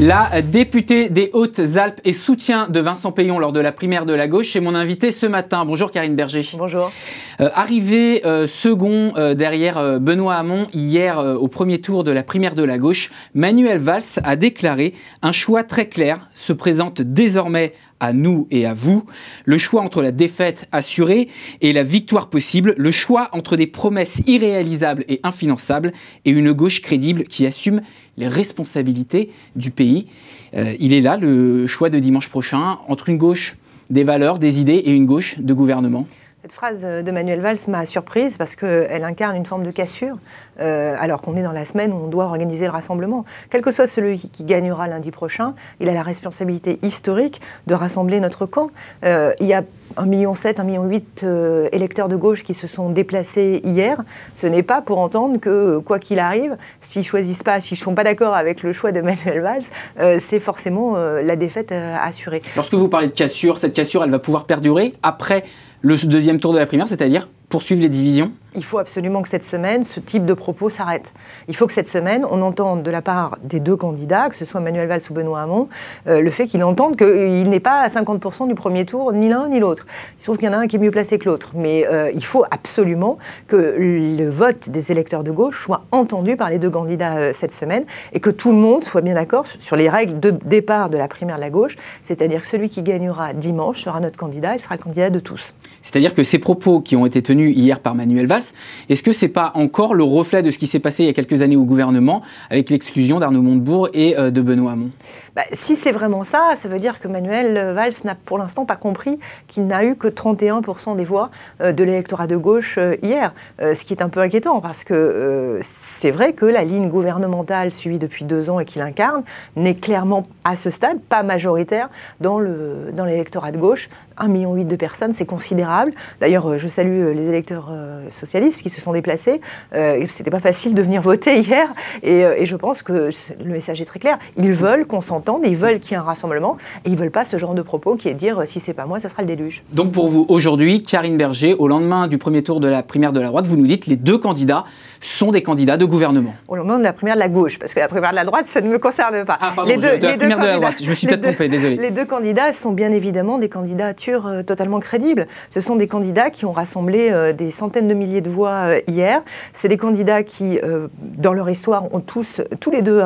La députée des Hautes-Alpes et soutien de Vincent Payon lors de la primaire de la gauche est mon invité ce matin. Bonjour Karine Berger. Bonjour. Euh, arrivé euh, second euh, derrière Benoît Hamon hier au premier tour de la primaire de la gauche, Manuel Valls a déclaré un choix très clair se présente désormais à nous et à vous, le choix entre la défaite assurée et la victoire possible, le choix entre des promesses irréalisables et infinançables et une gauche crédible qui assume les responsabilités du pays. Euh, il est là le choix de dimanche prochain entre une gauche des valeurs, des idées et une gauche de gouvernement. Cette phrase de Manuel Valls m'a surprise parce qu'elle incarne une forme de cassure, euh, alors qu'on est dans la semaine où on doit organiser le rassemblement. Quel que soit celui qui, gagnera lundi prochain, il a la responsabilité historique de rassembler notre camp. Euh, il y a 1,7 million, 1,8 million euh, électeurs de gauche qui se sont déplacés hier, ce n'est pas pour entendre que, euh, quoi qu'il arrive, s'ils choisissent pas, s'ils ne sont pas d'accord avec le choix de Manuel Valls, euh, c'est forcément la défaite assurée. Lorsque vous parlez de cassure, cette cassure, elle va pouvoir perdurer après le deuxième tour de la primaire, c'est-à-dire poursuivre les divisions Il faut absolument que cette semaine, ce type de propos s'arrête. Il faut que cette semaine, on entende de la part des deux candidats, que ce soit Manuel Valls ou Benoît Hamon, euh, le fait qu'ils entendent qu'il n'est pas à 50% du premier tour, ni l'un ni l'autre. Il se trouve qu'il y en a un qui est mieux placé que l'autre. Mais euh, il faut absolument que le vote des électeurs de gauche soit entendu par les deux candidats euh, cette semaine et que tout le monde soit bien d'accord sur les règles de départ de la primaire de la gauche, c'est-à-dire que celui qui gagnera dimanche sera notre candidat, il sera le candidat de tous. C'est-à-dire que ces propos qui ont été tenus hier par Manuel Valls, est-ce que c'est pas encore le reflet de ce qui s'est passé il y a quelques années au gouvernement avec l'exclusion d'Arnaud Montebourg et euh, de Benoît Hamon bah, Si c'est vraiment ça, ça veut dire que Manuel euh, Valls n'a pour l'instant pas compris qu'il n'a eu que 31% des voix euh, de l'électorat de gauche hier, ce qui est un peu inquiétant parce que c'est vrai que la ligne gouvernementale suivie depuis deux ans et qu'il incarne n'est clairement à ce stade pas majoritaire dans l'électorat dans de gauche. 1,8 million de personnes, c'est considérable. D'ailleurs, je salue les électeurs euh, socialistes qui se sont déplacés. Ce euh, C'était pas facile de venir voter hier. Euh, et, je pense que le message est très clair. Ils veulent qu'on s'entende, ils veulent qu'il y ait un rassemblement. Et ils veulent pas ce genre de propos qui est de dire si c'est pas moi, ça sera le déluge. Donc pour vous, aujourd'hui, Karine Berger, au lendemain du premier tour de la primaire de la droite, vous nous dites les deux candidats sont des candidats de gouvernement. Au lendemain de la primaire de la gauche, parce que la primaire de la droite, ça ne me concerne pas. Ah, pardon, les deux, de la droite, je me suis peut-être trompé, désolé. Les deux candidats sont bien évidemment des candidatures totalement crédibles. Ce sont des candidats qui ont rassemblé euh, des centaines de milliers de voix euh, hier. C'est des candidats qui, euh, dans leur histoire, ont tous, tous les deux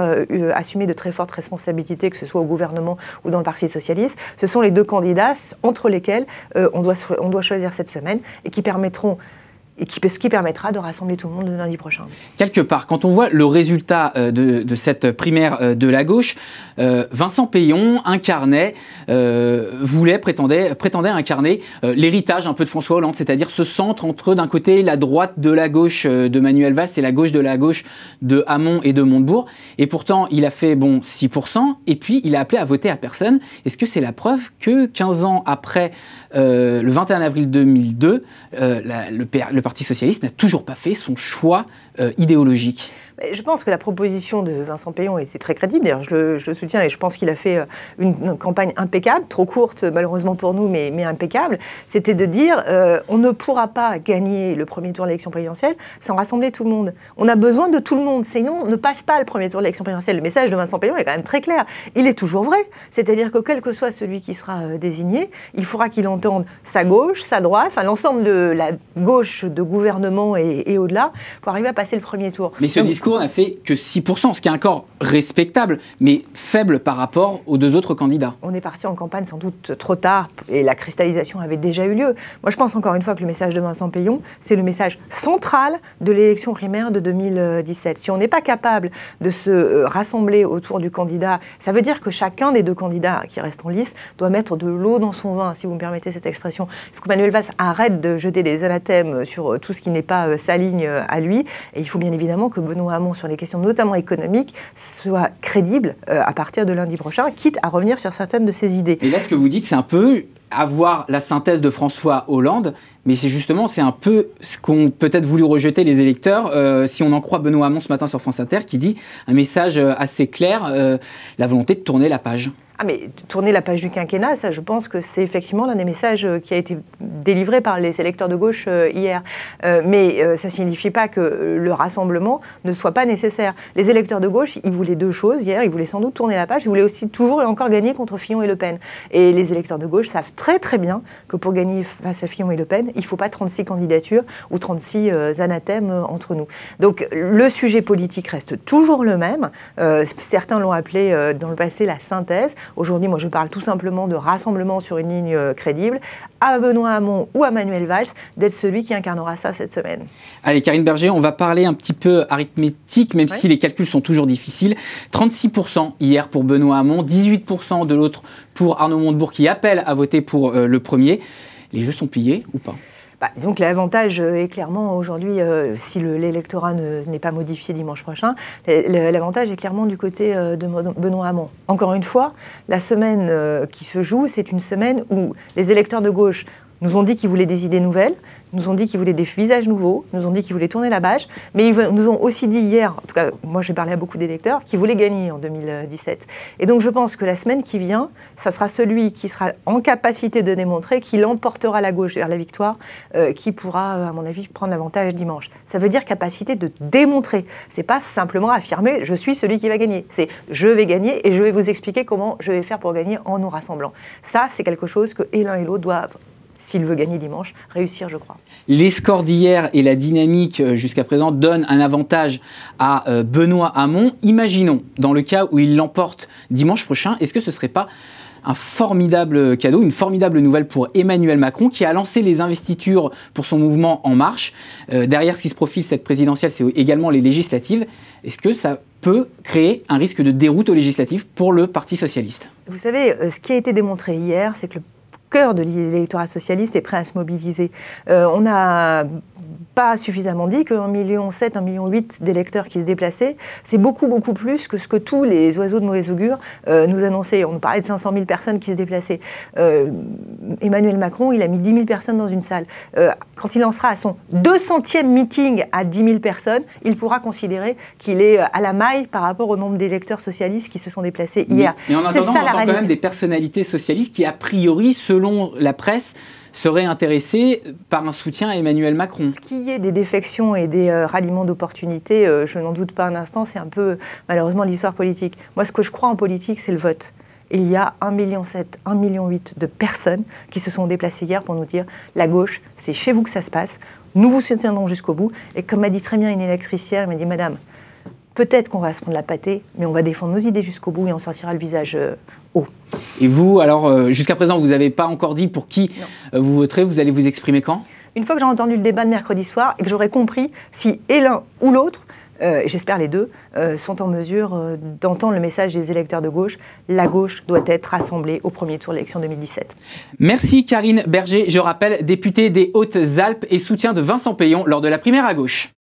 assumé de très fortes responsabilités, que ce soit au gouvernement ou dans le Parti socialiste. Ce sont les deux candidats entre lesquels on doit, on doit choisir cette semaine et qui permettront ce qui permettra de rassembler tout le monde le lundi prochain. Quelque part, quand on voit le résultat euh, de, cette primaire euh, de la gauche, euh, Vincent Payon incarnait, voulait, prétendait, prétendait incarner l'héritage un peu de François Hollande, c'est-à-dire ce centre entre d'un côté la droite de la gauche de Manuel Valls et la gauche de la gauche de Hamon et de Montebourg. Et pourtant, il a fait bon 6%, et puis il a appelé à voter à personne. Est-ce que c'est la preuve que 15 ans après le 21 avril 2002, le Parti Parti socialiste n'a toujours pas fait son choix euh, idéologique je pense que la proposition de Vincent Payon, et c'est très crédible, d'ailleurs je le, soutiens et je pense qu'il a fait euh, une, campagne impeccable, trop courte malheureusement pour nous, mais, mais impeccable, c'était de dire euh, on ne pourra pas gagner le premier tour de l'élection présidentielle sans rassembler tout le monde. On a besoin de tout le monde, sinon on ne passe pas le premier tour de l'élection présidentielle. Le message de Vincent Payon est quand même très clair. Il est toujours vrai. C'est-à-dire que quel que soit celui qui sera euh, désigné, il faudra qu'il entende sa gauche, sa droite, enfin l'ensemble de la gauche de gouvernement et, au-delà, pour arriver à passer le premier tour. Mais ce discours n'a fait que 6%, ce qui est encore respectable, mais faible par rapport aux deux autres candidats. On est parti en campagne sans doute trop tard et la cristallisation avait déjà eu lieu. Moi, je pense encore une fois que le message de Vincent Payon, c'est le message central de l'élection primaire de 2017. Si on n'est pas capable de se euh, rassembler autour du candidat, ça veut dire que chacun des deux candidats qui restent en lice doit mettre de l'eau dans son vin, si vous me permettez cette expression. Il faut que Manuel Valls arrête de jeter des anathèmes sur euh, tout ce qui n'est pas euh, sa ligne à lui. Et il faut bien évidemment que Benoît sur les questions notamment économiques soit crédible euh, à partir de lundi prochain, quitte à revenir sur certaines de ses idées. Et là, ce que vous dites, c'est un peu avoir la synthèse de François Hollande, mais c'est justement c'est un peu ce qu'ont peut-être voulu rejeter les électeurs, euh, si on en croit Benoît Hamon ce matin sur France Inter, qui dit un message euh, assez clair, euh, la volonté de tourner la page. Ah mais tourner la page du quinquennat, ça je pense que c'est effectivement l'un des messages qui a été délivré par les électeurs de gauche hier. mais ça ne signifie pas que le rassemblement ne soit pas nécessaire. Les électeurs de gauche, ils voulaient deux choses hier, ils voulaient sans doute tourner la page, ils voulaient aussi toujours et encore gagner contre Fillon et Le Pen. Et les électeurs de gauche savent très très bien que pour gagner face à Fillon et Le Pen, il ne faut pas 36 candidatures ou 36 euh, anathèmes euh, entre nous. Donc le sujet politique reste toujours le même. Euh, certains l'ont appelé dans le passé la synthèse. Aujourd'hui, moi je parle tout simplement de rassemblement sur une ligne crédible à Benoît Hamon ou à Manuel Valls d'être celui qui incarnera ça cette semaine. Allez, Karine Berger, on va parler un petit peu arithmétique, même si les calculs sont toujours difficiles. 36% hier pour Benoît Hamon, 18% de l'autre pour Arnaud Montebourg qui appelle à voter pour euh, le premier. Les jeux sont pliés ou pas bah, disons l'avantage euh, est clairement aujourd'hui, euh, si l'électorat n'est pas modifié dimanche prochain, l'avantage est clairement du côté de Benoît Hamon. Encore une fois, la semaine qui se joue, c'est une semaine où les électeurs de gauche nous ont dit qu'ils voulaient des idées nouvelles, nous ont dit qu'ils voulaient des visages nouveaux, nous ont dit qu'ils voulaient tourner la bâche, mais ils nous ont aussi dit hier, en tout cas moi j'ai parlé à beaucoup d'électeurs, qu'ils voulaient gagner en 2017. Et donc je pense que la semaine qui vient, ça sera celui qui sera en capacité de démontrer qu'il emportera la gauche vers la victoire, euh, qui pourra, euh, à mon avis, prendre l'avantage dimanche. Ça veut dire capacité de démontrer. C'est pas simplement affirmer je suis celui qui va gagner. C'est je vais gagner et je vais vous expliquer comment je vais faire pour gagner en nous rassemblant. Ça, c'est quelque chose que et l'un et l'autre doivent s'il veut gagner dimanche, réussir, je crois. Les scores d'hier et la dynamique euh, jusqu'à présent donnent un avantage à euh, Benoît Hamon. Imaginons, dans le cas où il l'emporte dimanche prochain, est-ce que ce ne serait pas un formidable cadeau, une formidable nouvelle pour Emmanuel Macron qui a lancé les investitures pour son mouvement En Marche. Euh, derrière ce qui se profile cette présidentielle, c'est également les législatives. Est-ce que ça peut créer un risque de déroute aux législatives pour le Parti socialiste Vous savez, ce qui a été démontré hier, c'est que le cœur de l'électorat socialiste est prêt à se mobiliser. Euh, on a pas suffisamment dit que 1,7 million, un million d'électeurs qui se déplaçaient, c'est beaucoup, beaucoup plus que ce que tous les oiseaux de mauvais augure euh, nous annonçaient. On nous parlait de 500 000 personnes qui se déplaçaient. Euh, Emmanuel Macron, il a mis 10 000 personnes dans une salle. Euh, quand il en sera à son 200e meeting à 10 000 personnes, il pourra considérer qu'il est à la maille par rapport au nombre d'électeurs socialistes qui se sont déplacés hier. C'est ça, on entend quand même des personnalités socialistes qui, a priori, selon la presse, seraient intéressés par un soutien à Emmanuel Macron. Qu'il y ait des défections et des euh, ralliements d'opportunités, euh, je n'en doute pas un instant, c'est un peu malheureusement l'histoire politique. Moi, ce que je crois en politique, c'est le vote. Et il y a 1,7 million, 1,8 million de personnes qui se sont déplacées hier pour nous dire la gauche, c'est chez vous que ça se passe, nous vous soutiendrons jusqu'au bout. Et comme m'a dit très bien une électricière, elle m'a dit Madame, peut-être qu'on va se prendre la pâtée, mais on va défendre nos idées jusqu'au bout et on sortira le visage euh, haut. Et vous, alors, euh, jusqu'à présent, vous n'avez pas encore dit pour qui euh, vous voterez, vous allez vous exprimer quand Une fois que j'ai entendu le débat de mercredi soir et que j'aurai compris si et l'un ou l'autre, j'espère les deux, sont en mesure d'entendre le message des électeurs de gauche. La gauche doit être rassemblée au premier tour de l'élection 2017. Merci Karine Berger, je rappelle, députée des Hautes-Alpes et soutien de Vincent Payon lors de la primaire à gauche.